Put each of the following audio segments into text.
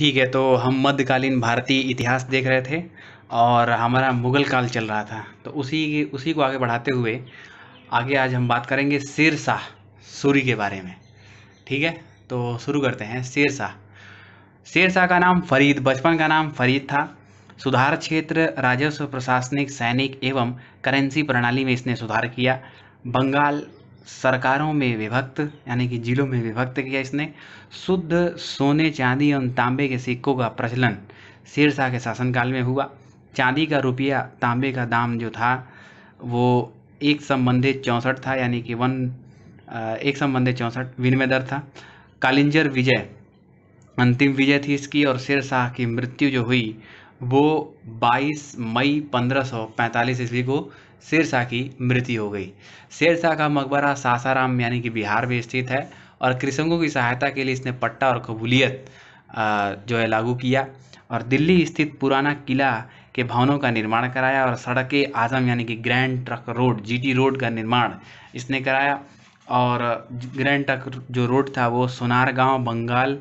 ठीक है तो हम मध्यकालीन भारतीय इतिहास देख रहे थे और हमारा मुग़ल काल चल रहा था तो उसी उसी को आगे बढ़ाते हुए आगे आज हम बात करेंगे शेर शाह सूरी के बारे में ठीक है तो शुरू करते हैं शेर शाह शेर शाह का नाम फरीद बचपन का नाम फरीद था सुधार क्षेत्र राजस्व प्रशासनिक सैनिक एवं करेंसी प्रणाली में इसने सुधार किया बंगाल सरकारों में विभक्त यानी कि जिलों में विभक्त किया इसने शुद्ध सोने चांदी एवं तांबे के सिक्कों का प्रचलन शेरशाह के शासनकाल में हुआ चांदी का रुपया तांबे का दाम जो था वो एक संबंधित चौंसठ था यानी कि वन एक संबंधित चौंसठ विनिमय दर था कालिंजर विजय अंतिम विजय थी इसकी और शेरशाह की मृत्यु जो हुई वो 22 मई 1545 ईस्वी को शेरशाह की मृत्यु हो गई शेरशाह का मकबरा सासाराम यानी कि बिहार में स्थित है और कृषकों की सहायता के लिए इसने पट्टा और कबूलियत जो है लागू किया और दिल्ली स्थित पुराना किला के भवनों का निर्माण कराया और सड़क आजम यानी कि grand trunk road GT road का निर्माण इसने कराया और ग्रैंड ट्रक जो रोड था वो सोनार गांव बंगाल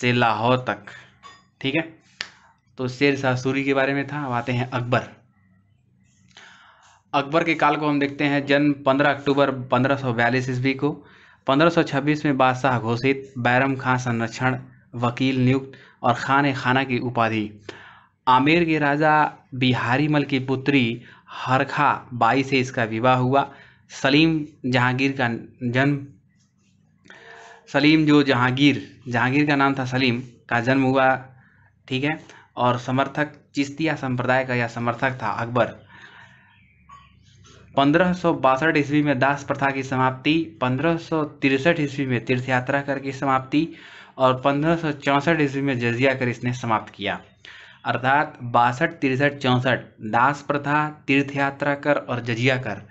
से लाहौर तक ठीक है तो शेर शाह सूरी के बारे में था अब आते हैं अकबर अकबर के काल को हम देखते हैं जन्म 15 अक्टूबर पंद्रह सौ ईस्वी को 1526 में बादशाह घोषित बैरम खां संरक्षण वकील नियुक्त और खान खाना की उपाधि आमेर के राजा बिहारी मल की पुत्री हरखा बाई से इसका विवाह हुआ सलीम जहांगीर का जन्म सलीम जो जहांगीर जहांगीर का नाम था सलीम का जन्म हुआ ठीक है और समर्थक चिश्तिया संप्रदाय का यह समर्थक था अकबर पंद्रह सौ बासठ ईस्वी में दास प्रथा की समाप्ति पंद्रह सौ तिरसठ ईस्वी में तीर्थ यात्रा कर की समाप्ति और पंद्रह सौ चौंसठ ईस्वी में जजिया कर इसने समाप्त किया अर्थात बासठ तिरसठ चौंसठ दास प्रथा तीर्थ यात्रा कर और जजिया कर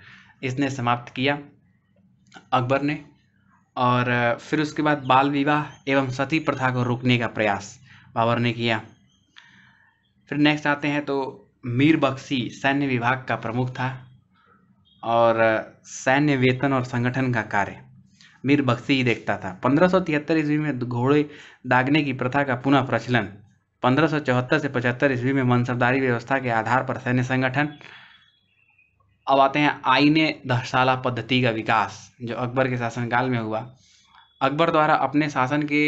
इसने समाप्त किया अकबर ने और फिर उसके बाद बाल विवाह एवं सती प्रथा को रोकने का प्रयास बाबर ने किया फिर नेक्स्ट आते हैं तो मीर बख्शी सैन्य विभाग का प्रमुख था और सैन्य वेतन और संगठन का कार्य मीर बख्शी ही देखता था पंद्रह सौ तिहत्तर ईस्वी में घोड़े दागने की प्रथा का पुनः प्रचलन पंद्रह सौ चौहत्तर से पचहत्तर ईस्वी में मनसबदारी व्यवस्था के आधार पर सैन्य संगठन अब आते हैं आईने दहशाला पद्धति का विकास जो अकबर के शासनकाल में हुआ अकबर द्वारा अपने शासन के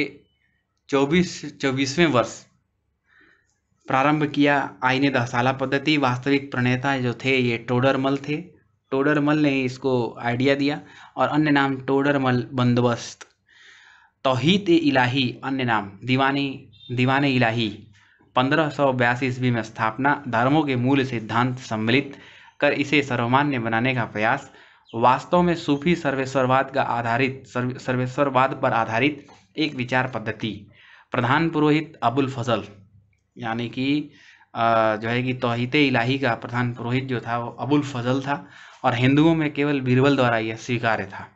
चौबीस चौबीसवें वर्ष प्रारंभ किया आईने दहशाला पद्धति वास्तविक प्रणेता जो थे ये टोडरमल थे टोडरमल ने इसको आइडिया दिया और अन्य नाम टोडरमल बंदोबस्त तोहित इलाही अन्य नाम दीवानी दीवान इलाही पंद्रह सौ बयासी ईस्वी में स्थापना धर्मों के मूल सिद्धांत सम्मिलित कर इसे सर्वमान्य बनाने का प्रयास वास्तव में सूफी सर्वेश्वरवाद का आधारित सर्वेश्वरवाद पर आधारित एक विचार पद्धति प्रधान पुरोहित अबुल फजल यानी कि जो है कि तोहित इलाही का प्रधान पुरोहित जो था वो अबुल फजल था और हिंदुओं में केवल बीरबल द्वारा यह स्वीकार्य था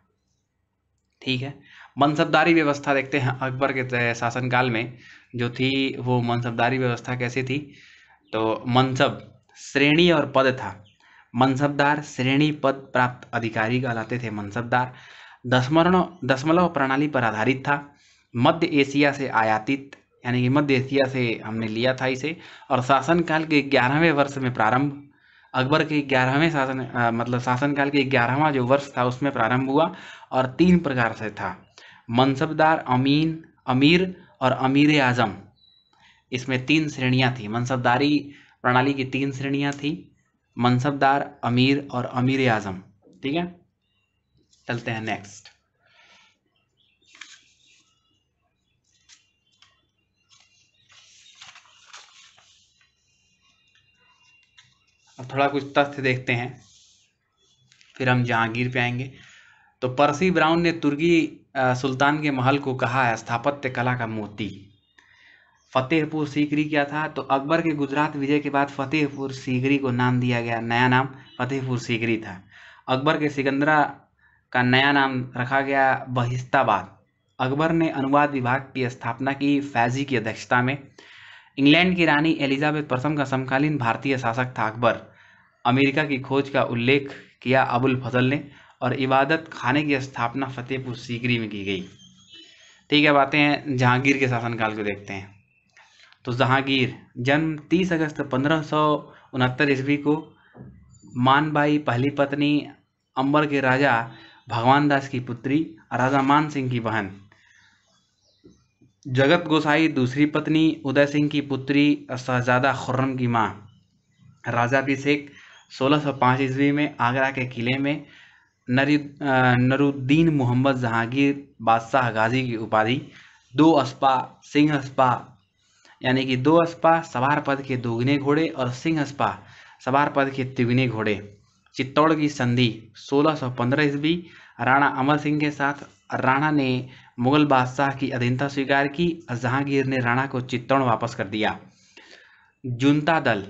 ठीक है मनसबदारी व्यवस्था देखते हैं अकबर के शासनकाल में जो थी वो मनसबदारी व्यवस्था कैसी थी तो मनसब श्रेणी और पद था मनसबदार श्रेणी पद प्राप्त अधिकारी कहलाते थे मनसबदार दशमरण दशमलव प्रणाली पर आधारित था मध्य एशिया से आयातित यानी कि मध्य एशिया से हमने लिया था इसे और शासनकाल के ग्यारहवें वर्ष में प्रारंभ अकबर के ग्यारहवें शासन मतलब शासनकाल के ग्यारहवा जो वर्ष था उसमें प्रारंभ हुआ और तीन प्रकार से था मनसबदार अमीन अमीर और अमीर आजम इसमें तीन श्रेणियाँ थी मनसबदारी प्रणाली की तीन श्रेणियाँ थी मनसबदार अमीर और अमीर आजम ठीक है चलते हैं नेक्स्ट अब थोड़ा कुछ तथ्य देखते हैं फिर हम जहांगीर पे आएंगे तो परसी ब्राउन ने तुर्की सुल्तान के महल को कहा है स्थापत्य कला का मोती फतेहपुर सीकरी क्या था तो अकबर के गुजरात विजय के बाद फतेहपुर सीकरी को नाम दिया गया नया नाम फतेहपुर सीकरी था अकबर के सिकंदरा का नया नाम रखा गया बहिस्ताबाद अकबर ने अनुवाद विभाग की स्थापना की फैजी की अध्यक्षता में इंग्लैंड की रानी एलिजाबेथ प्रथम का समकालीन भारतीय शासक था अकबर अमेरिका की खोज का उल्लेख किया अबुल फजल ने और इबादत खाने की स्थापना फतेहपुर सीकरी में की गई ठीक है बातें हैं जहांगीर के शासनकाल को देखते हैं तो जहांगीर जन्म 30 अगस्त पंद्रह सौ उनहत्तर ईस्वी को मानबाई पहली पत्नी अंबर के राजा भगवान दास की पुत्री राजा मान सिंह की बहन जगत गोसाई दूसरी पत्नी उदय सिंह की पुत्री शहजादा खुर्रम की माँ राजाभिषेक सोलह सौ पाँच ईस्वी में आगरा के किले में नरुद्दीन मोहम्मद जहांगीर बादशाह गाजी की उपाधि दो अस्पा सिंह अस्पा यानी कि दो अस्पा सवार पद के दोगुने घोड़े और सिंह अस्पा सवार पद के तिगुने घोड़े चित्तौड़ की संधि 1615 ईस्वी राणा अमर सिंह के साथ राणा ने मुगल बादशाह की अधीनता स्वीकार की और जहांगीर ने राणा को चित्तौड़ वापस कर दिया जुनता दल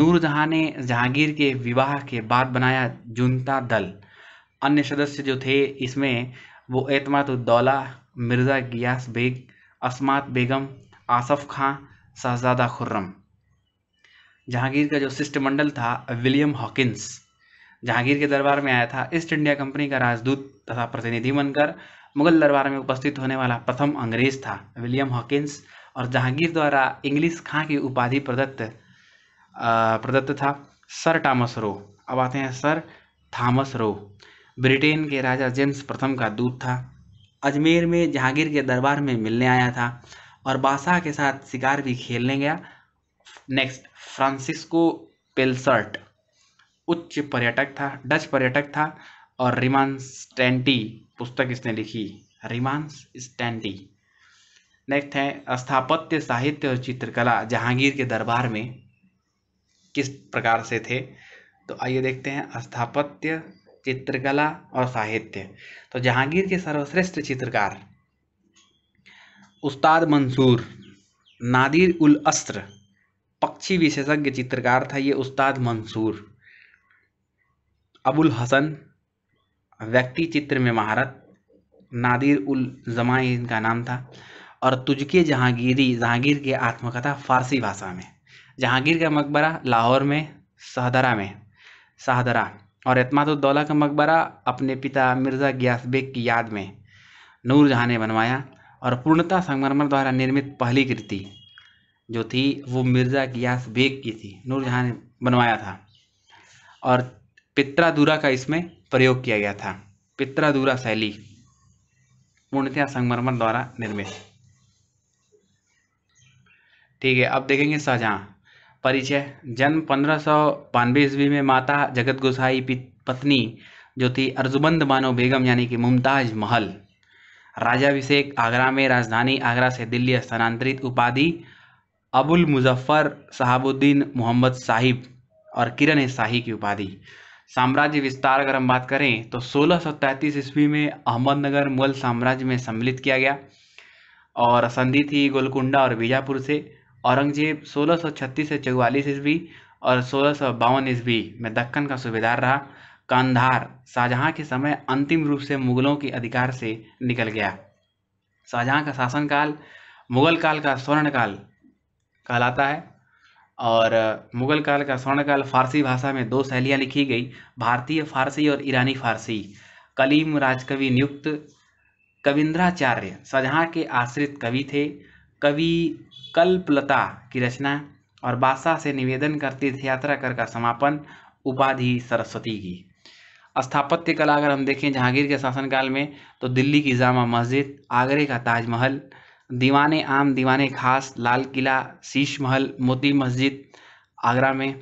नूरजहां ने जहांगीर के विवाह के बाद बनाया जुनता दल अन्य सदस्य जो थे इसमें वो उद्दौला मिर्ज़ा गियास बेग असमात बेगम आसफ खां शहजादा खुर्रम जहांगीर का जो शिष्टमंडल था विलियम हॉकिंस जहांगीर के दरबार में आया था ईस्ट इंडिया कंपनी का राजदूत तथा प्रतिनिधि बनकर मुगल दरबार में उपस्थित होने वाला प्रथम अंग्रेज था विलियम हॉकिंस और जहांगीर द्वारा इंग्लिश खां की उपाधि प्रदत्त प्रदत्त था सर टॉमस रो अब आते हैं सर थॉमस रो ब्रिटेन के राजा जेम्स प्रथम का दूत था अजमेर में जहांगीर के दरबार में मिलने आया था और बादशाह के साथ शिकार भी खेलने गया नेक्स्ट फ्रांसिस्को पेल्सर्ट उच्च पर्यटक था डच पर्यटक था और रिमांस टेंटी पुस्तक इसने लिखी रिमांस स्टैंडी नेक्स्ट है स्थापत्य साहित्य और चित्रकला जहांगीर के दरबार में किस प्रकार से थे तो आइए देखते हैं स्थापत्य चित्रकला और साहित्य तो जहांगीर के सर्वश्रेष्ठ चित्रकार उस्ताद मंसूर नादिर उल अस्त्र पक्षी विशेषज्ञ चित्रकार था ये उस्ताद मंसूर अबुल हसन व्यक्ति चित्र में महारत नादिर उल जमाई इनका नाम था और तुझके जहांगीरी जहांगीर की आत्मकथा फारसी भाषा में जहांगीर का मकबरा लाहौर में सहदरा में सहदरा और एतमादुद्दौला का मकबरा अपने पिता मिर्ज़ा ग्यास बेग की याद में नूर जहाँ ने बनवाया और पूर्णता संगमरमर द्वारा निर्मित पहली कृति जो थी वो मिर्ज़ा ग्यास बेग की थी नूर जहाँ ने बनवाया था और पित्रादुरा का इसमें प्रयोग किया गया था पित्रादुरा शैली पूर्णतया संगमरमर द्वारा निर्मित ठीक है अब देखेंगे शाहजहाँ परिचय जन्म पंद्रह सौ बानवे ईस्वी में माता जगत गोसाई पत्नी जो थी अर्जुबंद मानो बेगम यानी कि मुमताज महल राजाभिषेक आगरा में राजधानी आगरा से दिल्ली स्थानांतरित उपाधि अबुल मुजफ्फर साहबुद्दीन मोहम्मद साहिब और किरण शाही की उपाधि साम्राज्य विस्तार अगर हम बात करें तो सोलह 1633 ईस्वी में अहमदनगर मुगल साम्राज्य में सम्मिलित किया गया और संधि थी गोलकुंडा और बीजापुर से औरंगजेब छत्तीस से चौवालीस ईस्वी और सोलह सौ ईस्वी में दक्कन का सूबेदार रहा कांधार शाहजहाँ के समय अंतिम रूप से मुगलों के अधिकार से निकल गया शाहजहाँ का शासनकाल मुगल काल का स्वर्णकाल कहलाता है और मुग़ल काल का स्वर्णकाल फ़ारसी भाषा में दो शैलियाँ लिखी गई भारतीय फ़ारसी और ईरानी फ़ारसी कलीम राजकवि नियुक्त कविंद्राचार्य शाहजहाँ के आश्रित कवि थे कवि कल्पलता की रचना और बादशाह से निवेदन कर तीर्थ यात्रा कर का समापन उपाधि सरस्वती की स्थापत्य कला अगर हम देखें जहांगीर के शासनकाल में तो दिल्ली की जामा मस्जिद आगरे का ताजमहल दीवाने आम दीवाने खास लाल किला शीश महल मोती मस्जिद आगरा में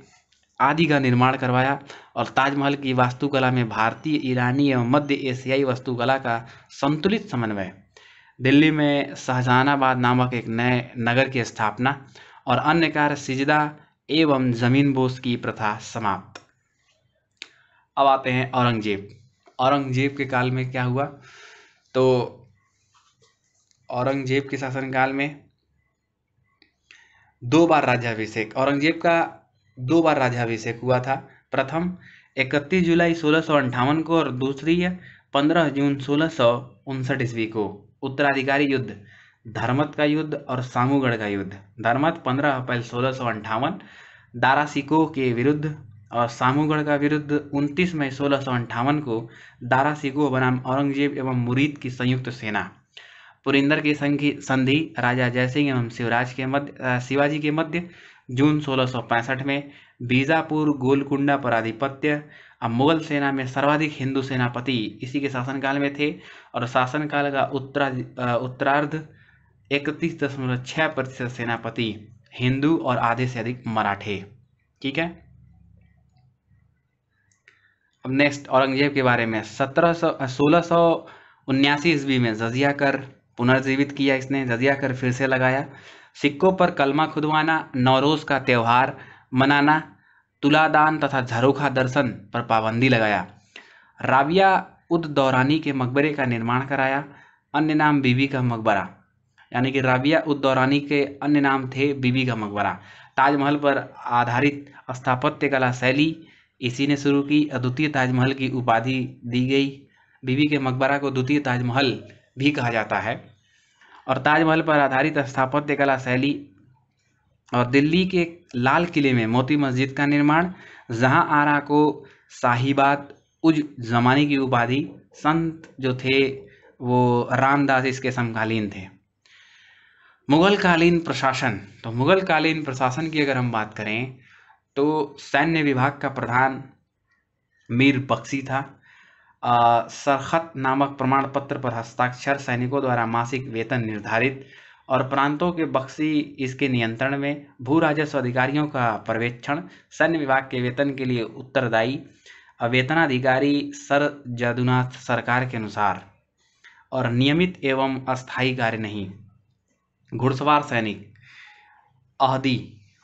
आदि का निर्माण करवाया और ताजमहल की वास्तुकला में भारतीय ईरानी एवं मध्य एशियाई वास्तुकला का संतुलित समन्वय दिल्ली में शाहजहानाबाद नामक एक नए नगर की स्थापना और अन्य कार्य सिजदा एवं जमीन बोस की प्रथा समाप्त अब आते हैं औरंगजेब औरंगजेब के काल में क्या हुआ तो औरंगजेब के शासनकाल में दो बार राज्याभिषेक औरंगजेब का दो बार राज्याभिषेक हुआ था प्रथम 31 जुलाई सोलह को और दूसरी 15 जून सोलह ईस्वी को उत्तराधिकारी युद्ध धर्मत का युद्ध और सामूगढ़ का युद्ध धर्मत 15 अप्रैल सोलह सौ अंठावन दारा सिको के विरुद्ध और सामूगढ़ का विरुद्ध 29 मई सोलह को दारा सिको बनाम औरंगजेब एवं मुरीद की संयुक्त सेना पुरिंदर की संधि राजा जयसिंह एवं शिवराज के मध्य शिवाजी के मध्य जून 1665 में बीजापुर गोलकुंडा पर आधिपत्य अब मुगल सेना में सर्वाधिक हिंदू सेनापति इसी के शासनकाल में थे और शासनकाल का उत्तरा उत्तरार्ध इकतीस दशमलव छः प्रतिशत सेनापति हिंदू और आधे से अधिक मराठे ठीक है अब नेक्स्ट औरंगजेब के बारे में सत्रह सौ सोलह सौ उन्यासी ईस्वी में जजिया कर पुनर्जीवित किया इसने जजिया कर फिर से लगाया सिक्कों पर कलमा खुदवाना नौरोज का त्यौहार मनाना तुलादान तथा झरोखा दर्शन पर पाबंदी लगाया राबिया उद दौरानी के मकबरे का निर्माण कराया अन्य नाम बीबी का मकबरा यानी कि राबिया उद दौरानी के अन्य नाम थे बीबी का मकबरा ताजमहल पर आधारित स्थापत्य कला शैली इसी ने शुरू की अद्वितीय ताजमहल की उपाधि दी गई बीबी के मकबरा को द्वितीय ताजमहल भी कहा जाता है और ताजमहल पर आधारित स्थापत्य कला शैली और दिल्ली के लाल किले में मोती मस्जिद का निर्माण जहां आरा को साहिबात उज जमाने की उपाधि संत जो थे वो रामदास इसके समकालीन थे मुगल कालीन प्रशासन तो मुगल कालीन प्रशासन की अगर हम बात करें तो सैन्य विभाग का प्रधान मीर बख्शी था सरखत नामक प्रमाण पत्र पर हस्ताक्षर सैनिकों द्वारा मासिक वेतन निर्धारित और प्रांतों के बक्सी इसके नियंत्रण में भू राजस्व अधिकारियों का पर्यवेक्षण सैन्य विभाग के वेतन के लिए उत्तरदायी वेतनाधिकारी सर जादुनाथ सरकार के अनुसार और नियमित एवं अस्थायी कार्य नहीं घुड़सवार सैनिक अहदी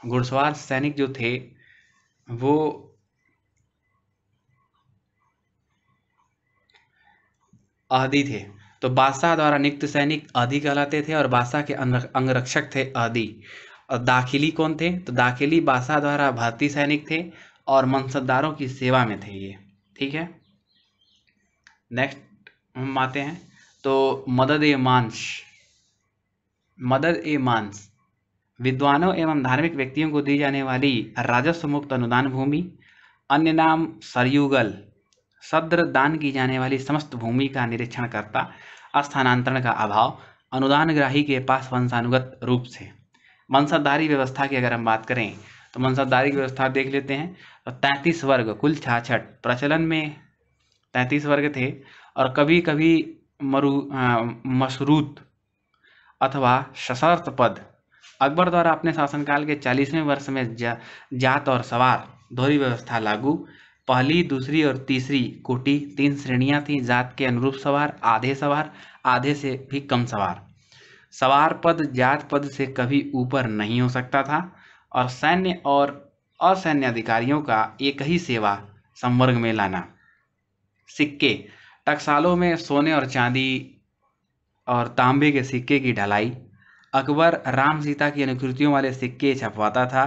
घुड़सवार सैनिक जो थे वो आदि थे तो बादशाह द्वारा नियुक्त सैनिक आदि कहलाते थे और बादशाह के अंगरक्षक थे आदि और दाखिली कौन थे तो दाखिली बादशाह द्वारा भारतीय सैनिक थे और मनसदारों की सेवा में थे ये ठीक है नेक्स्ट हम आते हैं तो मदद ए मांस मदद ए मांस विद्वानों एवं धार्मिक व्यक्तियों को दी जाने वाली राजस्व मुक्त अनुदान भूमि अन्य नाम सरयुगल सद्र दान की जाने वाली समस्त भूमि का निरीक्षण करता स्थानांतरण का अभाव अनुदान ग्राही के पास वंशानुगत रूप से वंशाधारी व्यवस्था की अगर हम बात करें तो वंशाधारी व्यवस्था देख लेते हैं तो तैंतीस वर्ग कुल छाछठ प्रचलन में तैंतीस वर्ग थे और कभी कभी मरु मशरूत अथवा सशर्त पद अकबर द्वारा अपने शासनकाल के चालीसवें वर्ष में जा, जात और सवार दोहरी व्यवस्था लागू पहली दूसरी और तीसरी कोटि तीन श्रेणियां थी जात के अनुरूप सवार आधे सवार आधे से भी कम सवार सवार पद जात पद से कभी ऊपर नहीं हो सकता था और सैन्य और असैन्य अधिकारियों का एक ही सेवा संवर्ग में लाना सिक्के टकसालों में सोने और चांदी और तांबे के सिक्के की ढलाई अकबर राम सीता की अनुकृतियों वाले सिक्के छपवाता था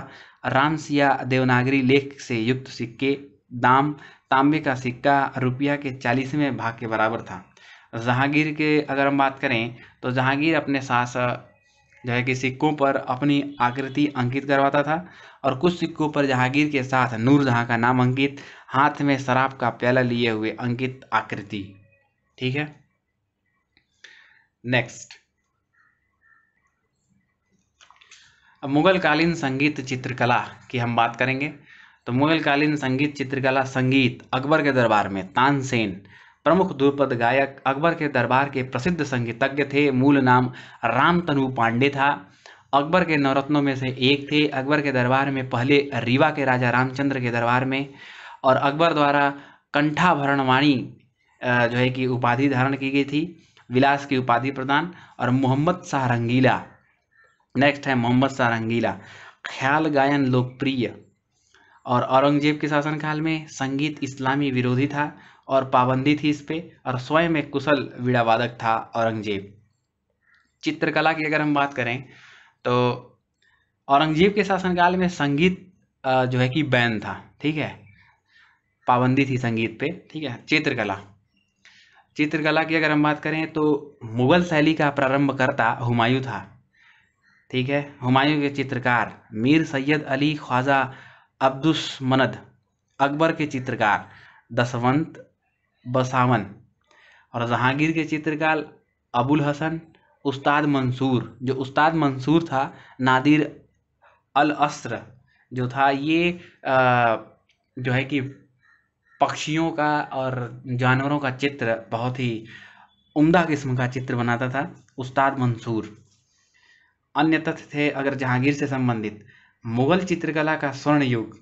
राम सिया देवनागरी लेख से युक्त सिक्के दाम तांबे का सिक्का रुपया के चालीसवें भाग के बराबर था जहांगीर के अगर हम बात करें तो जहांगीर अपने साथ जो है कि सिक्कों पर अपनी आकृति अंकित करवाता था और कुछ सिक्कों पर जहांगीर के साथ नूरजहाँ का नाम अंकित हाथ में शराब का प्याला लिए हुए अंकित आकृति ठीक है नेक्स्ट मुगल कालीन संगीत चित्रकला की हम बात करेंगे तो मुगलकालीन संगीत चित्रकला संगीत अकबर के दरबार में तानसेन प्रमुख द्रुपद गायक अकबर के दरबार के प्रसिद्ध संगीतज्ञ थे मूल नाम राम तनु पांडे था अकबर के नवरत्नों में से एक थे अकबर के दरबार में पहले रीवा के राजा रामचंद्र के दरबार में और अकबर द्वारा वाणी जो है कि उपाधि धारण की गई थी विलास की उपाधि प्रदान और मोहम्मद शाह रंगीला नेक्स्ट है मोहम्मद शाह रंगीला ख्याल गायन लोकप्रिय और औरंगजेब के शासनकाल में संगीत इस्लामी विरोधी था और पाबंदी थी इस पर और स्वयं एक कुशल वीड़ावादक था औरंगजेब चित्रकला की अगर हम बात करें तो औरंगजेब के शासनकाल में संगीत जो है कि बैन था ठीक है पाबंदी थी संगीत पे ठीक है चित्रकला चित्रकला की अगर हम बात करें तो मुगल शैली का प्रारंभ करता हुमायूं था ठीक है हुमायूं के चित्रकार मीर सैयद अली ख्वाजा अब्दुस्समद अकबर के चित्रकार दसवंत बसावन और जहांगीर के चित्रकार अबुल हसन उस्ताद मंसूर जो उस्ताद मंसूर था नादिर अल अस्र जो था ये आ, जो है कि पक्षियों का और जानवरों का चित्र बहुत ही उम्दा किस्म का चित्र बनाता था उस्ताद मंसूर अन्य तथ्य थे अगर जहांगीर से संबंधित मुगल चित्रकला का स्वर्ण युग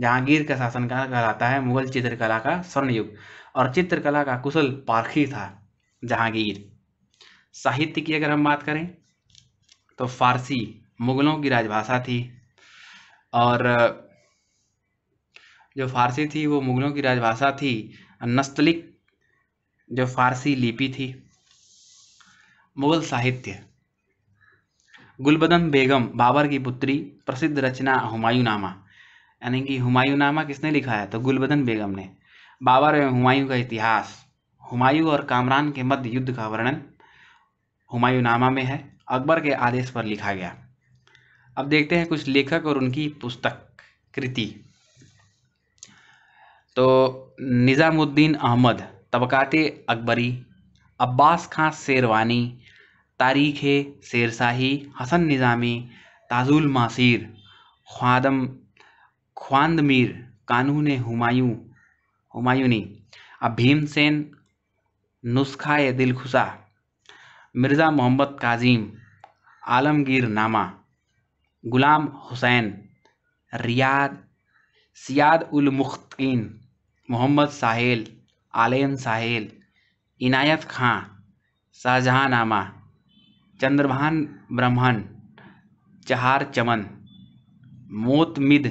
जहांगीर का शासनकाल कहलाता है मुगल चित्रकला का स्वर्ण युग और चित्रकला का कुशल पारखी था जहांगीर साहित्य की अगर हम बात करें तो फारसी मुगलों की राजभाषा थी और जो फारसी थी वो मुगलों की राजभाषा थी नस्तलिक जो फारसी लिपि थी मुगल साहित्य गुलबदन बेगम बाबर की पुत्री प्रसिद्ध रचना हुमायूं नामा यानी कि हुमायूं नामा किसने लिखा है तो गुलबदन बेगम ने बाबर एवं हुमायूं का इतिहास हुमायूं और कामरान के मध्य युद्ध का वर्णन हुमायूं नामा में है अकबर के आदेश पर लिखा गया अब देखते हैं कुछ लेखक और उनकी पुस्तक कृति तो निज़ामुद्दीन अहमद तबकाते अकबरी अब्बास खां शेरवानी तारीख़ शेरशाही हसन निज़ामी ताजुल मासीर ख्वादम ख्वांद मीर कानून हमायूँ हमायूनी अब भीमसेन ए दिलखुशा मिर्ज़ा मोहम्मद काज़ीम आलमगीर नामा गुलाम हुसैन रियाद सियाद उल मुख्तीन मोहम्मद साहेल आलम साहेल इनायत खां शाहजहाँ नामा चंद्रभान ब्रह्मण चहार चमन मोतमिद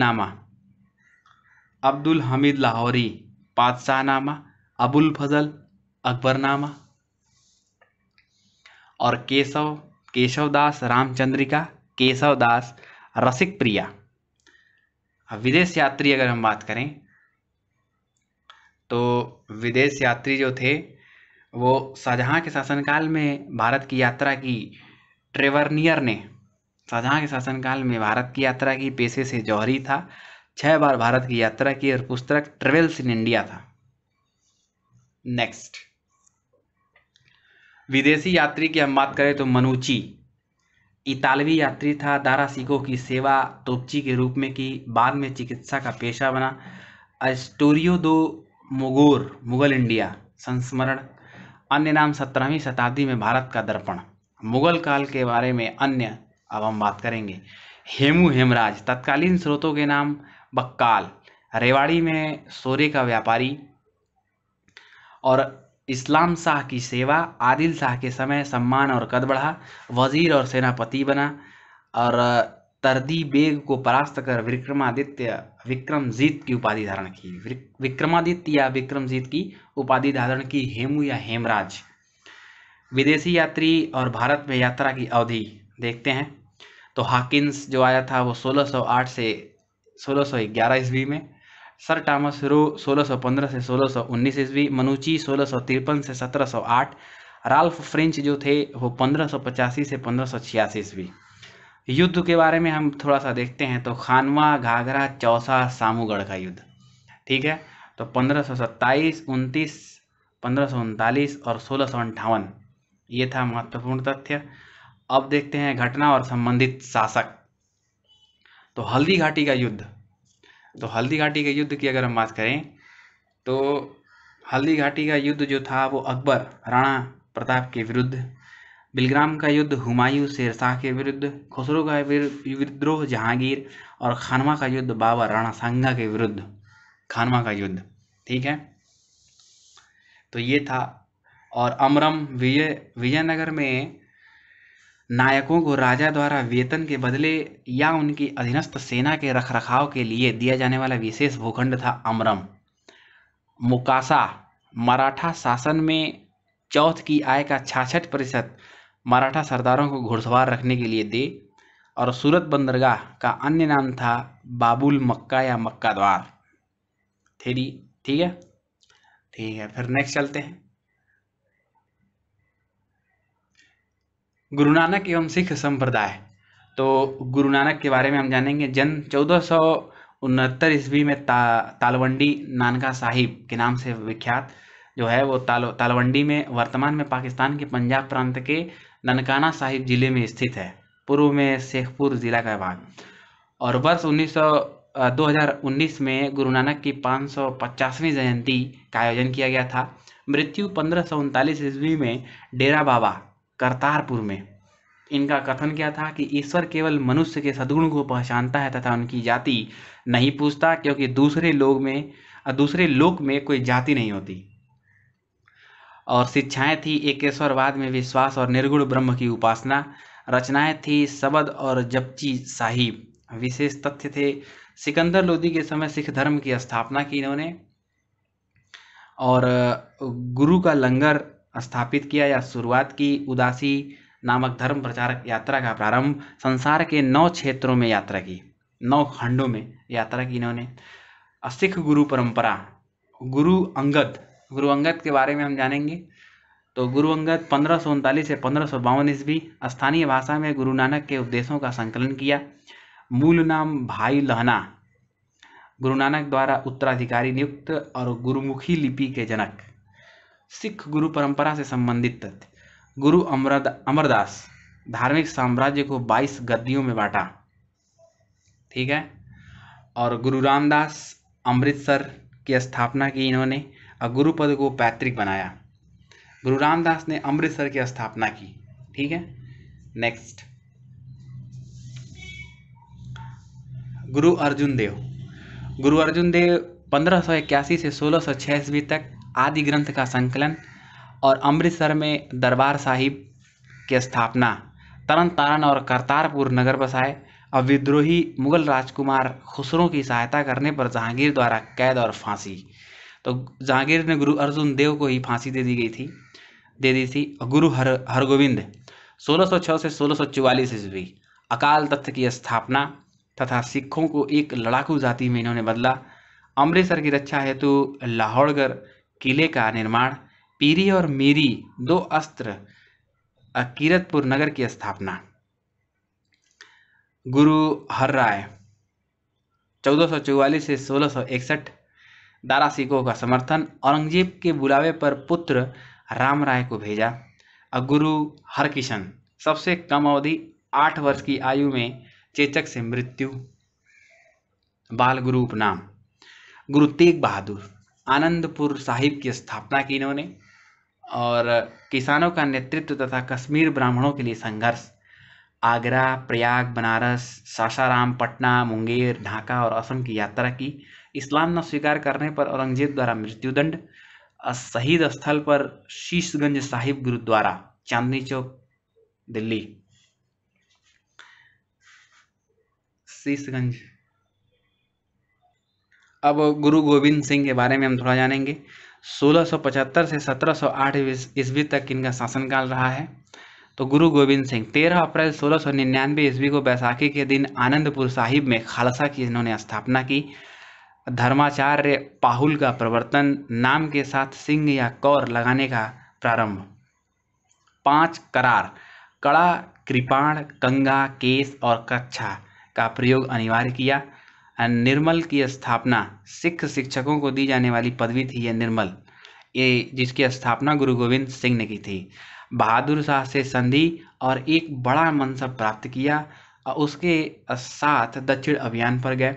नामा अब्दुल हमीद लाहौरी नामा अबुल फजल अकबरनामा और केशव केशवदास रामचंद्रिका केशवदास रसिक प्रिया विदेश यात्री अगर हम बात करें तो विदेश यात्री जो थे वो शाहजहाँ के शासनकाल में भारत की यात्रा की ट्रेवर्नियर ने शाहजहाँ के शासनकाल में भारत की यात्रा की पेशे से जौहरी था छः बार भारत की यात्रा की और पुस्तक ट्रेवल्स इन इंडिया था नेक्स्ट विदेशी यात्री की हम बात करें तो मनुची इतालवी यात्री था दारा सिखों की सेवा तोपची के रूप में की बाद में चिकित्सा का पेशा बना अस्टोरियो दो मुगोर मुगल इंडिया संस्मरण अन्य नाम सत्रहवीं शताब्दी में भारत का दर्पण मुगल काल के बारे में अन्य अब हम बात करेंगे हेमू हेमराज तत्कालीन स्रोतों के नाम बक्काल रेवाड़ी में सोरे का व्यापारी और इस्लाम शाह की सेवा आदिल शाह के समय सम्मान और कद बढ़ा वजीर और सेनापति बना और तरदी बेग को परास्त कर विक्रमादित्य विक्रमजीत की उपाधि धारण की विक्रमादित्य या विक्रमजीत की उपाधि धारण की हेमू या हेमराज विदेशी यात्री और भारत में यात्रा की अवधि देखते हैं तो हाकिन्स जो आया था वो 1608 से 1611 ईस्वी में सर टामस रो 1615 से 1619 ईस्वी मनुची सोलह से 1708 राल्फ फ्रेंच जो थे वो पंद्रह से पंद्रह ईस्वी युद्ध के बारे में हम थोड़ा सा देखते हैं तो खानवा घाघरा चौसा सामूगढ़ का युद्ध ठीक है तो पंद्रह सौ सत्ताईस उनतीस पंद्रह सौ उनतालीस और सोलह सौ अंठावन ये था महत्वपूर्ण तथ्य अब देखते हैं घटना और संबंधित शासक तो हल्दी घाटी का युद्ध तो हल्दी घाटी के युद्ध की अगर हम बात करें तो हल्दी घाटी का युद्ध जो था वो अकबर राणा प्रताप के विरुद्ध बिलग्राम का युद्ध हुमायूं शेरशाह के विरुद्ध खुसरो का विद्रोह जहांगीर और खानवा का युद्ध बाबा राणा सांगा के विरुद्ध खानवा का युद्ध ठीक है तो ये था और अमरम विजय विजयनगर में नायकों को राजा द्वारा वेतन के बदले या उनकी अधीनस्थ सेना के रखरखाव के लिए दिया जाने वाला विशेष भूखंड था अमरम मुकासा मराठा शासन में चौथ की आय का छाछठ प्रतिशत मराठा सरदारों को घुड़सवार रखने के लिए दे और सूरत बंदरगाह का अन्य नाम था बाबुल मक्का या मक्का द्वार थेरी ठीक है ठीक है फिर नेक्स्ट चलते हैं गुरु नानक एवं सिख संप्रदाय तो गुरु नानक के बारे में हम जानेंगे जन चौदह सौ उनहत्तर ईस्वी में ता, तालवंडी नानका साहिब के नाम से विख्यात जो है वो ताल तालवंडी में वर्तमान में पाकिस्तान के पंजाब प्रांत के ननकाना साहिब ज़िले में स्थित है पूर्व में शेखपुर ज़िला का भाग और वर्ष उन्नीस 2019 में गुरु नानक की 550वीं जयंती का आयोजन किया गया था मृत्यु पंद्रह सौ ईस्वी में डेरा बाबा करतारपुर में इनका कथन क्या था कि ईश्वर केवल मनुष्य के सदगुण को पहचानता है तथा उनकी जाति नहीं पूछता क्योंकि दूसरे लोग में दूसरे लोक में कोई जाति नहीं होती और शिक्षाएं थी एकेश्वरवाद में विश्वास और निर्गुण ब्रह्म की उपासना रचनाएं थी सबद और जपची साहिब विशेष तथ्य थे सिकंदर लोधी के समय सिख धर्म की स्थापना की इन्होंने और गुरु का लंगर स्थापित किया या शुरुआत की उदासी नामक धर्म प्रचारक यात्रा का प्रारंभ संसार के नौ क्षेत्रों में यात्रा की नौ खंडों में यात्रा की इन्होंने सिख गुरु परंपरा गुरु अंगद गुरु अंगद के बारे में हम जानेंगे तो गुरु अंगद पंद्रह से पंद्रह सौ ईस्वी स्थानीय भाषा में गुरु नानक के उपदेशों का संकलन किया मूल नाम भाई लहना गुरु नानक द्वारा उत्तराधिकारी नियुक्त और गुरुमुखी लिपि के जनक सिख गुरु परंपरा से संबंधित तथ्य गुरु अमरद अमरदास धार्मिक साम्राज्य को 22 गद्दियों में बांटा ठीक है और गुरु रामदास अमृतसर की स्थापना की इन्होंने और गुरुपद को पैतृक बनाया गुरु रामदास ने अमृतसर की स्थापना की ठीक है नेक्स्ट गुरु अर्जुन देव गुरु अर्जुन देव पंद्रह से सोलह ईस्वी तक आदि ग्रंथ का संकलन और अमृतसर में दरबार साहिब की स्थापना तरन तारण और करतारपुर नगर बसाए और विद्रोही मुगल राजकुमार खुसरों की सहायता करने पर जहांगीर द्वारा कैद और फांसी तो जागीर ने गुरु अर्जुन देव को ही फांसी दे दी गई थी दे दी थी गुरु हर हरगोविंद 1606 से 1644 ईस्वी अकाल तथ्य की स्थापना तथा सिखों को एक लड़ाकू जाति में इन्होंने बदला अमृतसर की रक्षा हेतु लाहौरगढ़ किले का निर्माण पीरी और मीरी दो अस्त्र कीरतपुर नगर की स्थापना गुरु हर राय चौदह से सोलह दारा सिखों का समर्थन औरंगजेब के बुलावे पर पुत्र राम राय को भेजा और गुरु हरकिशन सबसे कम अवधि आठ वर्ष की आयु में चेचक से मृत्यु बाल गुरु उपनाम गुरु तेग बहादुर आनंदपुर साहिब की स्थापना की इन्होंने और किसानों का नेतृत्व तथा कश्मीर ब्राह्मणों के लिए संघर्ष आगरा प्रयाग बनारस सासाराम पटना मुंगेर ढाका और असम की यात्रा की इस्लाम न स्वीकार करने पर औरंगजेब द्वारा मृत्युदंड शहीद स्थल पर शीशगंज साहिब गुरुद्वारा चांदनी चौक दिल्ली शीशगंज अब गुरु गोविंद सिंह के बारे में हम थोड़ा जानेंगे 1675 से 1708 ईस्वी तक इनका शासनकाल रहा है तो गुरु गोविंद सिंह तेरह अप्रैल सोलह सौ निन्यानवे ईस्वी को बैसाखी के दिन आनंदपुर साहिब में खालसा की इन्होंने स्थापना की धर्माचार्य पाहुल का प्रवर्तन नाम के साथ सिंह या कौर लगाने का प्रारंभ पांच करार कड़ा कृपाण कंगा केस और कच्छा का प्रयोग अनिवार्य किया निर्मल की स्थापना सिख शिक्षकों को दी जाने वाली पदवी थी यह निर्मल ये जिसकी स्थापना गुरु गोविंद सिंह ने की थी बहादुर शाह से संधि और एक बड़ा मनसब प्राप्त किया और उसके साथ दक्षिण अभियान पर गए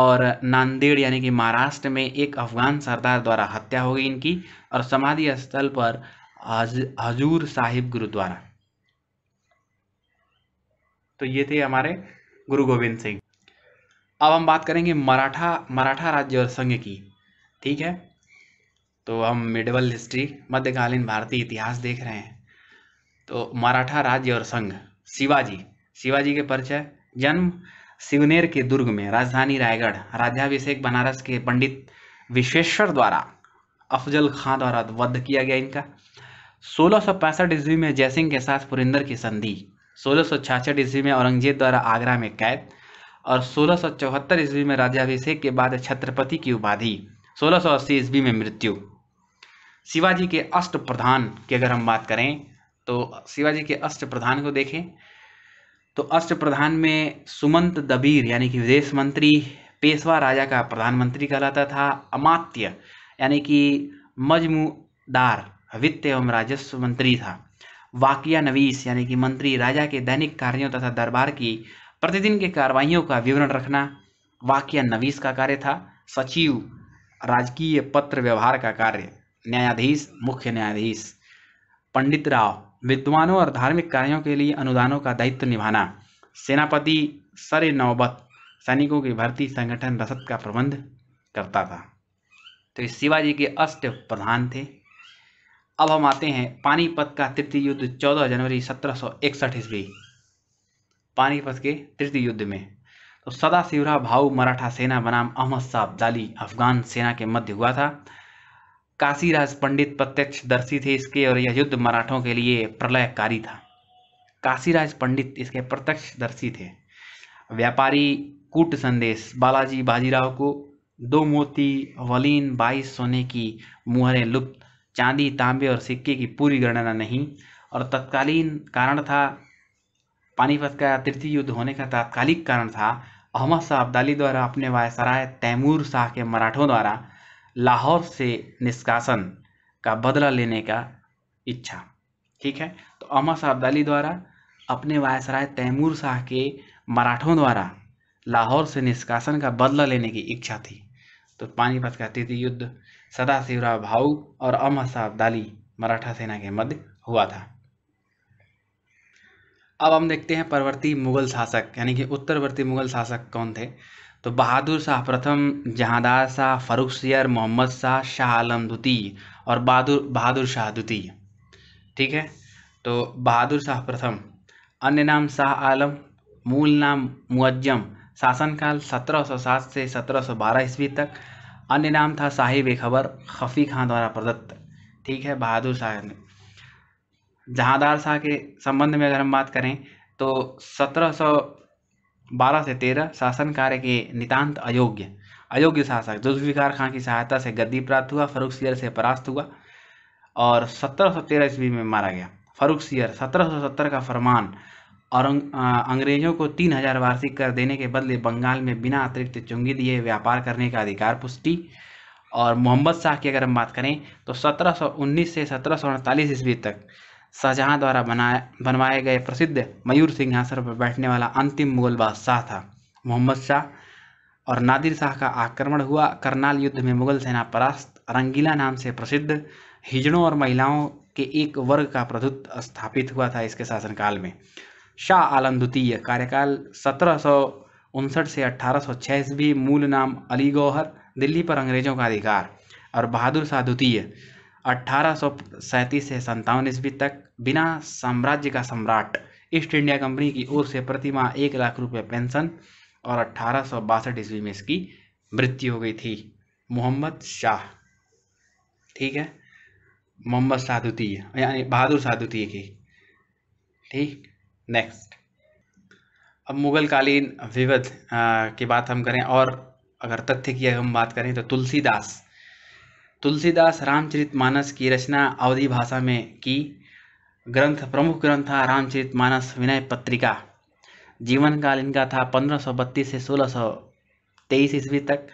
और नांदेड़ यानी कि महाराष्ट्र में एक अफगान सरदार द्वारा हत्या हो गई इनकी और समाधि स्थल पर हजूर साहिब गुरुद्वारा तो ये थे हमारे गुरु गोविंद सिंह अब हम बात करेंगे मराठा मराठा राज्य और संघ की ठीक है तो हम मिडवल हिस्ट्री मध्यकालीन भारतीय इतिहास देख रहे हैं तो मराठा राज्य और संघ शिवाजी शिवाजी के परिचय जन्म सिवनेर के दुर्ग में राजधानी रायगढ़ राज्याभिषेक बनारस के पंडित विश्वेश्वर द्वारा अफजल खां द्वारा वध किया गया इनका सोलह ईस्वी में जयसिंह के साथ पुरिंदर की संधि सोलह ईस्वी में औरंगजेब द्वारा आगरा में कैद और सोलह ईस्वी में राज्याभिषेक के बाद छत्रपति की उपाधि 1680 ईस्वी में मृत्यु शिवाजी के अष्ट प्रधान की अगर हम बात करें तो शिवाजी के अष्ट प्रधान को देखें तो अष्ट प्रधान में सुमंत दबीर यानी कि विदेश मंत्री पेशवा राजा का प्रधानमंत्री कहलाता था अमात्य यानी कि मजमूदार वित्त एवं राजस्व मंत्री था वाकिया नवीस यानी कि मंत्री राजा के दैनिक कार्यों तथा दरबार की प्रतिदिन के कार्रवाइयों का विवरण रखना वाकिया नवीस का कार्य था सचिव राजकीय पत्र व्यवहार का कार्य न्यायाधीश मुख्य न्यायाधीश पंडित राव विद्वानों और धार्मिक कार्यों के लिए अनुदानों का दायित्व निभाना सेनापति सर नौबत सैनिकों की भर्ती संगठन रसद का प्रबंध करता था तो शिवाजी के अष्ट प्रधान थे अब हम आते हैं पानीपत का तृतीय युद्ध 14 जनवरी 1761 ईस्वी पानीपत के तृतीय युद्ध में तो सदा शिवरा भाऊ मराठा सेना बनाम अहमद साहब जाली अफगान सेना के मध्य हुआ था काशीराज पंडित प्रत्यक्ष दर्शी थे इसके और यह युद्ध मराठों के लिए प्रलयकारी था काशीराज पंडित इसके प्रत्यक्षदर्शी थे व्यापारी कूट संदेश बालाजी बाजीराव को दो मोती वलीन बाईस सोने की मुहरें लुप्त चांदी तांबे और सिक्के की पूरी गणना नहीं और तत्कालीन कारण था पानीपत का तृतीय युद्ध होने का तात्कालिक कारण था अहमद शाह अब्दाली द्वारा अपने वायसराय तैमूर शाह के मराठों द्वारा लाहौर से निष्कासन का बदला लेने का इच्छा ठीक है तो शाह अब्दाली द्वारा अपने वायसराय तैमूर शाह के मराठों द्वारा लाहौर से निष्कासन का बदला लेने की इच्छा थी तो पानीपत का तृतीय युद्ध सदाशिवराव भाऊ और अमर शाह अब्दाली मराठा सेना के मध्य हुआ था अब हम देखते हैं परवर्ती मुगल शासक यानी कि उत्तरवर्ती मुगल शासक कौन थे तो बहादुर शाह प्रथम जहाँदार शाह फरूख सियर मोहम्मद शाह शाह आलम द्वितीय और बहादुर बहादुर शाह द्वितीय ठीक है तो बहादुर शाह प्रथम अन्य नाम शाह आलम मूल नाम मुअज्जम शासनकाल 1707 से 1712 ईस्वी तक अन्य नाम था शाही बेखबर खफी खां द्वारा प्रदत्त ठीक है बहादुर शाह जहाँदार शाह के संबंध में अगर हम बात करें तो सत्रह बारह से तेरह शासन कार्य के नितांत अयोग्य अयोग्य शासक जुल्फिकार खां की सहायता से गद्दी प्राप्त हुआ फरूख सियर से परास्त हुआ और सत्रह सौ तेरह ईस्वी में मारा गया फरूख सियर सत्रह सौ सत्तर का फरमान और अंग्रेजों को तीन हजार वार्षिक कर देने के बदले बंगाल में बिना अतिरिक्त चुंगी दिए व्यापार करने का अधिकार पुष्टि और मोहम्मद शाह की अगर हम बात करें तो सत्रह सौ उन्नीस से सत्रह सौ अड़तालीस ईस्वी तक शाहजहां द्वारा बनाए बनवाए गए प्रसिद्ध मयूर सिंहासन पर बैठने वाला अंतिम मुगल बादशाह था मोहम्मद शाह और नादिर शाह का आक्रमण हुआ करनाल युद्ध में मुगल सेना परास्त रंगीला नाम से प्रसिद्ध हिजड़ों और महिलाओं के एक वर्ग का प्रभुत्व स्थापित हुआ था इसके शासनकाल में शाह आलम द्वितीय कार्यकाल सत्रह से अठारह ईस्वी मूल नाम अली गौहर दिल्ली पर अंग्रेजों का अधिकार और बहादुर शाह द्वितीय अट्ठारह सौ सैंतीस से सत्तावन ईस्वी तक बिना साम्राज्य का सम्राट ईस्ट इंडिया कंपनी की ओर से प्रतिमा एक लाख रुपये पेंशन और अट्ठारह सौ बासठ ईस्वी में इसकी मृत्यु हो गई थी मोहम्मद शाह ठीक है मोहम्मद शाह द्वितीय यानी बहादुर शाह द्वितीय की ठीक नेक्स्ट अब मुगलकालीन विवध की बात हम करें और अगर तथ्य की हम बात करें तो तुलसीदास तुलसीदास रामचरित मानस की रचना अवधि भाषा में की ग्रंथ प्रमुख ग्रंथ था रामचरित मानस विनय पत्रिका जीवन काल इनका था बत्तीस से तेईस ईस्वी तक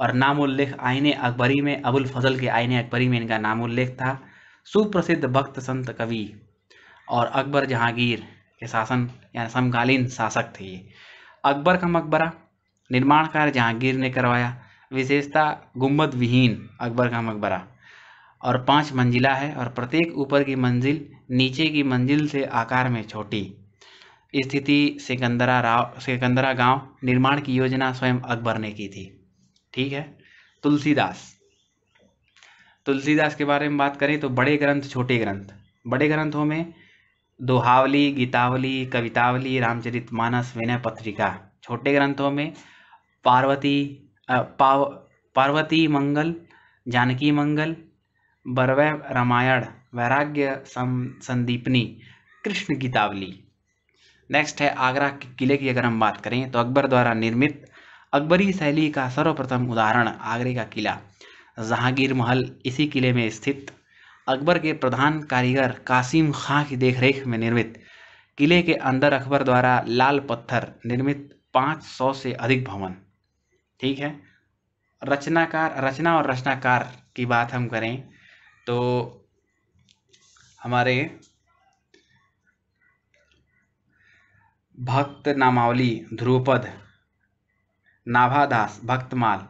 और नाम उल्लेख आईने अकबरी में अबुल फजल के आईने अकबरी में इनका नाम उल्लेख था सुप्रसिद्ध भक्त संत कवि और अकबर जहांगीर के शासन या समकालीन शासक थे ये अकबर का मकबरा निर्माण कार्य जहांगीर ने करवाया विशेषता गुम्बद विहीन अकबर का मकबरा और पांच मंजिला है और प्रत्येक ऊपर की मंजिल नीचे की मंजिल से आकार में छोटी स्थिति सिकंदरा राव सिकंदरा गांव निर्माण की योजना स्वयं अकबर ने की थी ठीक है तुलसीदास तुलसीदास के बारे में बात करें तो बड़े ग्रंथ छोटे ग्रंथ बड़े ग्रंथों में दोहावली गीतावली कवितावली रामचरित मानस विनय पत्रिका छोटे ग्रंथों में पार्वती पाव पार्वती मंगल जानकी मंगल बरवै रामायण वैराग्य संदीपनी कृष्ण गीतावली नेक्स्ट है आगरा के किले की अगर हम बात करें तो अकबर द्वारा निर्मित अकबरी शैली का सर्वप्रथम उदाहरण आगरे का किला जहांगीर महल इसी किले में स्थित अकबर के प्रधान कारीगर कासिम खां की देखरेख में निर्मित किले के अंदर अकबर द्वारा लाल पत्थर निर्मित 500 से अधिक भवन ठीक है रचनाकार रचना और रचनाकार की बात हम करें तो हमारे भक्त नामावली ध्रुपद नाभादास भक्तमाल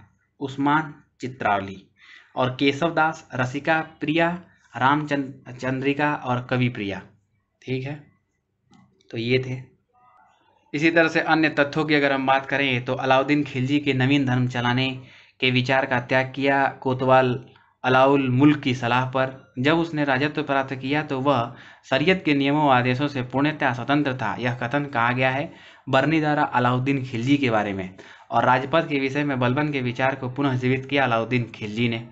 उस्मान चित्रावली और केशवदास रसिका प्रिया रामचंद्र चंद्रिका और कवि प्रिया ठीक है तो ये थे इसी तरह से अन्य तथ्यों की अगर हम बात करें तो अलाउद्दीन खिलजी के नवीन धर्म चलाने के विचार का त्याग किया कोतवाल अलाउल मुल्क की सलाह पर जब उसने राजत्व प्राप्त किया तो वह शरीयत के नियमों और आदेशों से पूर्णतया स्वतंत्र था यह कथन कहा गया है बर्नी द्वारा अलाउद्दीन खिलजी के बारे में और राजपथ के विषय में बलबन के विचार को पुनः जीवित किया अलाउद्दीन खिलजी ने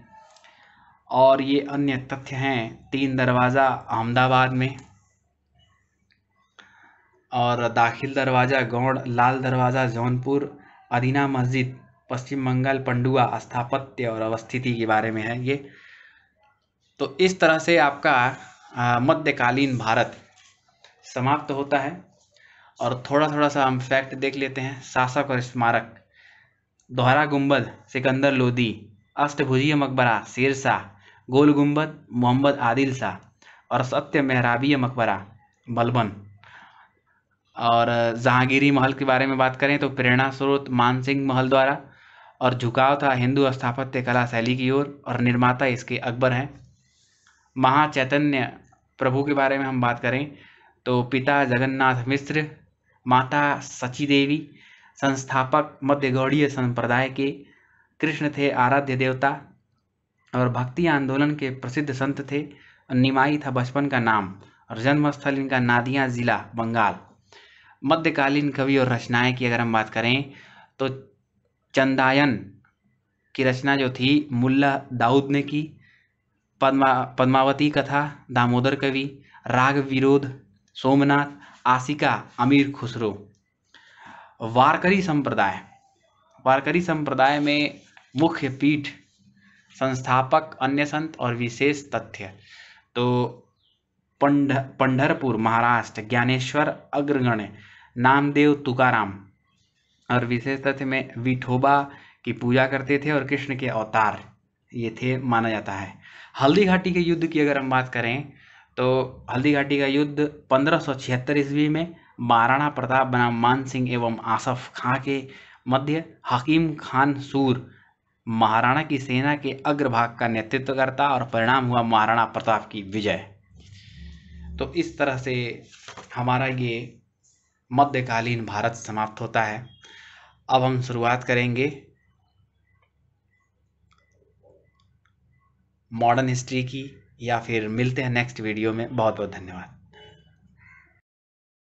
और ये अन्य तथ्य हैं तीन दरवाज़ा अहमदाबाद में और दाखिल दरवाज़ा गौड़ लाल दरवाज़ा जौनपुर अदीना मस्जिद पश्चिम बंगाल पंडुआ स्थापत्य और अवस्थिति के बारे में है ये तो इस तरह से आपका मध्यकालीन भारत समाप्त होता है और थोड़ा थोड़ा सा हम फैक्ट देख लेते हैं शासक और स्मारक दोहरा गुंबद सिकंदर लोदी अष्टभुजीय मकबरा शेर शाह गोल गुंबद मोहम्मद आदिल शाह और सत्य मेहराबीय मकबरा बलबन और जहांगीरी महल के बारे में बात करें तो प्रेरणा स्रोत मानसिंह महल द्वारा और झुकाव था हिंदू स्थापत्य कला शैली की ओर और, और निर्माता इसके अकबर हैं महाचैतन्य प्रभु के बारे में हम बात करें तो पिता जगन्नाथ मिश्र माता सची देवी संस्थापक मध्य गौड़ीय संप्रदाय के कृष्ण थे आराध्य देवता और भक्ति आंदोलन के प्रसिद्ध संत थे निमाई था बचपन का नाम और जन्मस्थल इनका नादिया ज़िला बंगाल मध्यकालीन कवि और रचनाएं की अगर हम बात करें तो चंदायन की रचना जो थी मुल्ला दाऊद ने की पद्मा पद्मावती कथा दामोदर कवि राग विरोध सोमनाथ आसिका अमीर खुसरो वारकरी संप्रदाय वारकरी संप्रदाय में मुख्य पीठ संस्थापक अन्य संत और विशेष तथ्य तो पंड पंडरपुर महाराष्ट्र ज्ञानेश्वर अग्रगण्य नामदेव तुकाराम और विशेष तथ्य में विठोबा की पूजा करते थे और कृष्ण के अवतार ये थे माना जाता है हल्दी घाटी के युद्ध की अगर हम बात करें तो हल्दी घाटी का युद्ध पंद्रह सौ छिहत्तर ईस्वी में महाराणा प्रताप बनाम मान सिंह एवं आसफ खां के मध्य हकीम खान सूर महाराणा की सेना के अग्रभाग का नेतृत्व करता और परिणाम हुआ महाराणा प्रताप की विजय तो इस तरह से हमारा ये मध्यकालीन भारत समाप्त होता है अब हम शुरुआत करेंगे मॉडर्न हिस्ट्री की या फिर मिलते हैं नेक्स्ट वीडियो में बहुत बहुत धन्यवाद